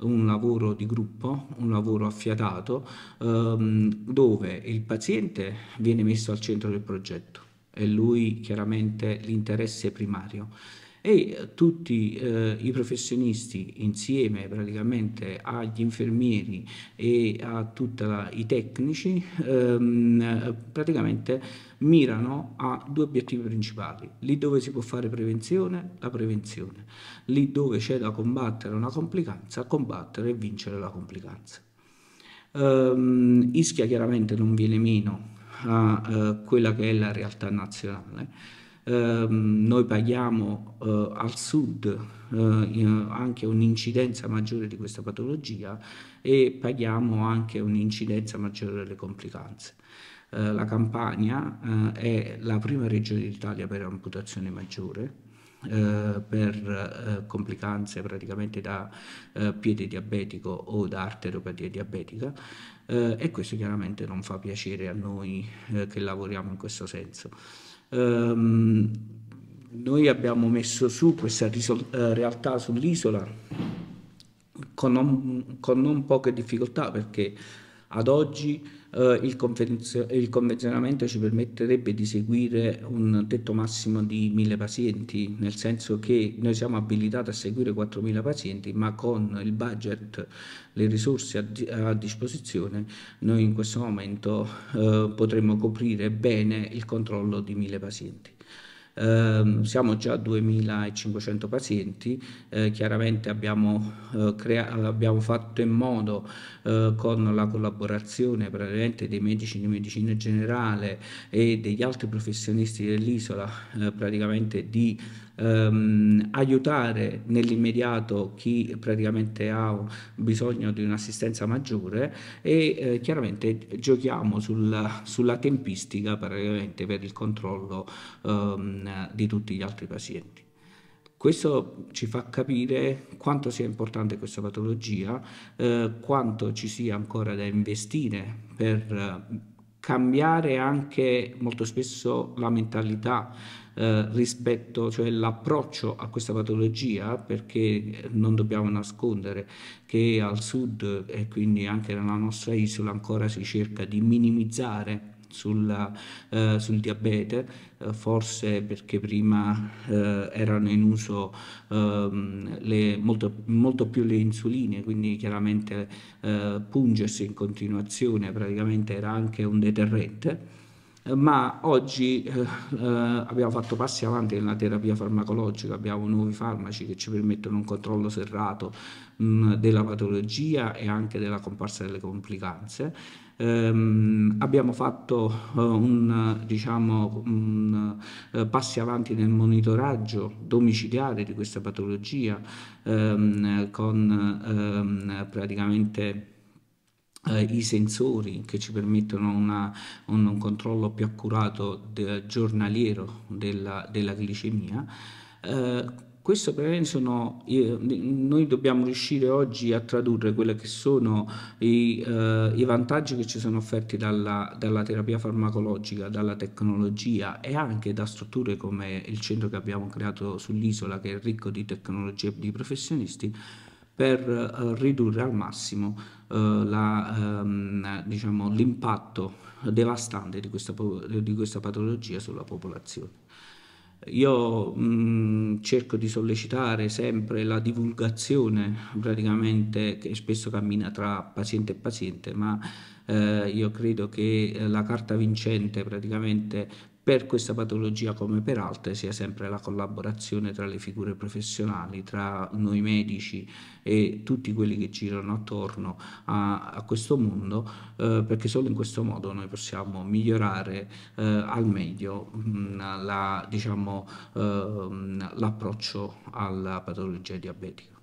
un lavoro di gruppo, un lavoro affiatato, ehm, dove il paziente viene messo al centro del progetto e lui chiaramente l'interesse primario e tutti eh, i professionisti insieme praticamente agli infermieri e a tutti i tecnici ehm, praticamente mirano a due obiettivi principali, lì dove si può fare prevenzione, la prevenzione, lì dove c'è da combattere una complicanza, combattere e vincere la complicanza. Ehm, Ischia chiaramente non viene meno a eh, quella che è la realtà nazionale, Ehm, noi paghiamo eh, al sud eh, anche un'incidenza maggiore di questa patologia e paghiamo anche un'incidenza maggiore delle complicanze. Eh, la Campania è la prima regione d'Italia per amputazione maggiore, eh, per eh, complicanze praticamente da eh, piede diabetico o da arteropatia diabetica e questo chiaramente non fa piacere a noi che lavoriamo in questo senso. Ehm, noi abbiamo messo su questa eh, realtà sull'isola con non, con non poche difficoltà perché ad oggi eh, il, convenzio il, convenzionamento ci permetterebbe di seguire un tetto massimo di 1000 pazienti, nel senso che noi siamo abilitati a seguire 4000 pazienti, ma con il budget, le risorse a, di a disposizione, noi in questo momento eh, potremmo coprire bene il controllo di 1000 pazienti. Ehm, siamo già a 2.500 pazienti, eh, chiaramente abbiamo, eh, crea- abbiamo, fatto in modo eh, con la collaborazione praticamente dei medici di medicina generale e degli altri professionisti dell'isola eh, praticamente di ehm, aiutare nell'immediato chi praticamente ha bisogno di un'assistenza maggiore e eh, chiaramente giochiamo sulla, sulla tempistica praticamente per il controllo ehm, eh, di tutti gli altri pazienti. Questo ci fa capire quanto sia importante questa patologia, eh, quanto ci sia ancora da investire per eh, cambiare anche molto spesso la mentalità eh, rispetto, cioè l'approccio a questa patologia, perché non dobbiamo nascondere che al sud e quindi anche nella nostra isola ancora si cerca di minimizzare sulla, eh, sul diabete, eh, forse perché prima eh, erano in uso ehm, le, molto, molto, più le insuline, quindi chiaramente eh, pungersi in continuazione praticamente era anche un deterrente ma oggi eh, eh, abbiamo fatto passi avanti nella terapia farmacologica, abbiamo nuovi farmaci che ci permettono un controllo serrato mh, mm, della patologia e anche della comparsa delle complicanze. Ehm, abbiamo fatto eh, un, diciamo, un, eh, passi avanti nel monitoraggio domiciliare di questa patologia ehm, con ehm, praticamente eh, i sensori che ci permettono una, un, un, controllo più accurato de, giornaliero della, della glicemia. Eh, questo praticamente sono, eh, noi dobbiamo riuscire oggi a tradurre quelli che sono i, eh, i vantaggi che ci sono offerti dalla, dalla, terapia farmacologica, dalla tecnologia e anche da strutture come il centro che abbiamo creato sull'isola che è ricco di tecnologie e di professionisti per eh, ridurre al massimo eh, la, ehm, diciamo, l'impatto devastante di questa, di questa patologia sulla popolazione. Io mh, mm, cerco di sollecitare sempre la divulgazione praticamente che spesso cammina tra paziente e paziente, ma eh, io credo che eh, la carta vincente praticamente per questa patologia, come per altre, sia sempre la collaborazione tra le figure professionali, tra noi medici e tutti quelli che girano attorno a, a questo mondo, eh, perché solo in questo modo noi possiamo migliorare eh, al meglio mh, mm, la, diciamo, eh, mm, l'approccio alla patologia diabetica.